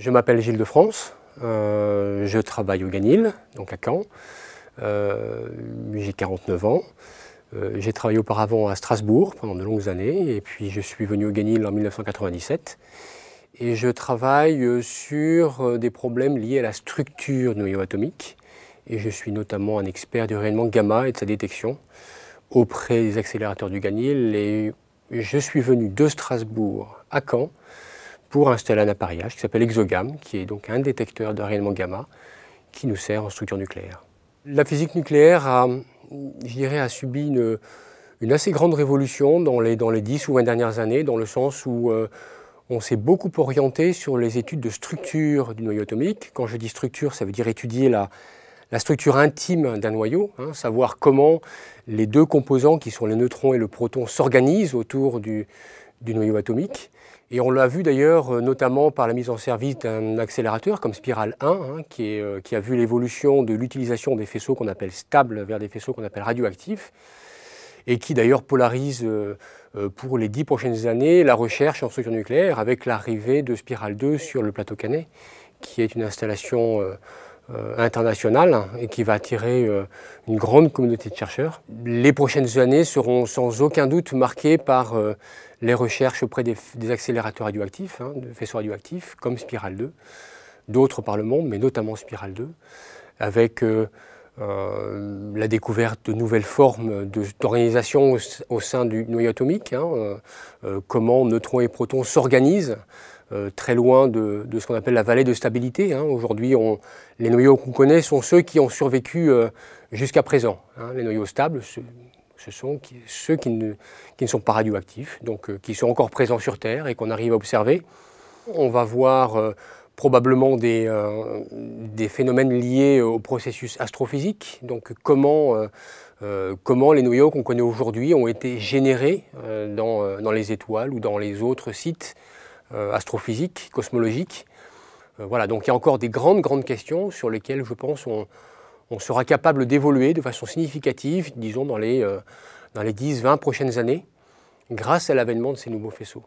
Je m'appelle Gilles de France, euh, je travaille au Ganil, donc à Caen. Euh, j'ai 49 ans. Euh, j'ai travaillé auparavant à Strasbourg pendant de longues années et puis je suis venu au Ganil en 1997. Et je travaille sur des problèmes liés à la structure noyau atomique. Et je suis notamment un expert du rayonnement gamma et de sa détection auprès des accélérateurs du Ganil. Et je suis venu de Strasbourg à Caen pour installer un appareillage qui s'appelle exogam, qui est donc un détecteur de rayonnement gamma qui nous sert en structure nucléaire. La physique nucléaire a, je dirais, a subi une, assez grande révolution dans les, 10 ou 20 dernières années, dans le sens où euh, on s'est beaucoup orienté sur les études de structure du noyau atomique. Quand je dis structure, ça veut dire étudier la, structure intime d'un noyau, hein, savoir comment les deux composants qui sont les neutrons et le proton s'organisent autour du noyau atomique. Et on l'a vu d'ailleurs euh, notamment par la mise en service d'un accélérateur comme Spiral 1, hein, qui, euh, qui, a vu l'évolution de l'utilisation des faisceaux qu'on appelle stables vers des faisceaux qu'on appelle radioactifs, et qui d'ailleurs polarise euh, pour les dix prochaines années la recherche en structure nucléaire avec l'arrivée de Spiral 2 sur le plateau Canet, qui est une installation euh, international hein, et qui va attirer euh, une grande communauté de chercheurs. Les prochaines années seront sans aucun doute marquées par euh, les recherches auprès des, accélérateurs radioactifs, hein, de faisceaux radioactifs, comme Spiral 2, d'autres par le monde, mais notamment Spiral 2, avec la découverte de nouvelles formes d'organisation au, sein du noyau atomique, hein, comment neutrons et protons s'organisent euh, très loin de, ce qu'on appelle la vallée de stabilité. Hein. Aujourd'hui, les noyaux qu'on connaît sont ceux qui ont survécu euh, jusqu'à présent. Hein. Les noyaux stables, ce, sont ceux qui ne, sont pas radioactifs, donc euh, qui sont encore présents sur Terre et qu'on arrive à observer. On va voir probablement des, phénomènes liés au processus astrophysique. Donc comment, les noyaux qu'on connaît aujourd'hui ont été générés dans, les étoiles ou dans les autres sites euh, astrophysique, cosmologique. Euh, voilà, donc il y a encore des grandes, grandes questions sur lesquelles, je pense, on, sera capable d'évoluer de façon significative, disons, dans les, euh, dans les 10-20 prochaines années, grâce à l'avènement de ces nouveaux faisceaux.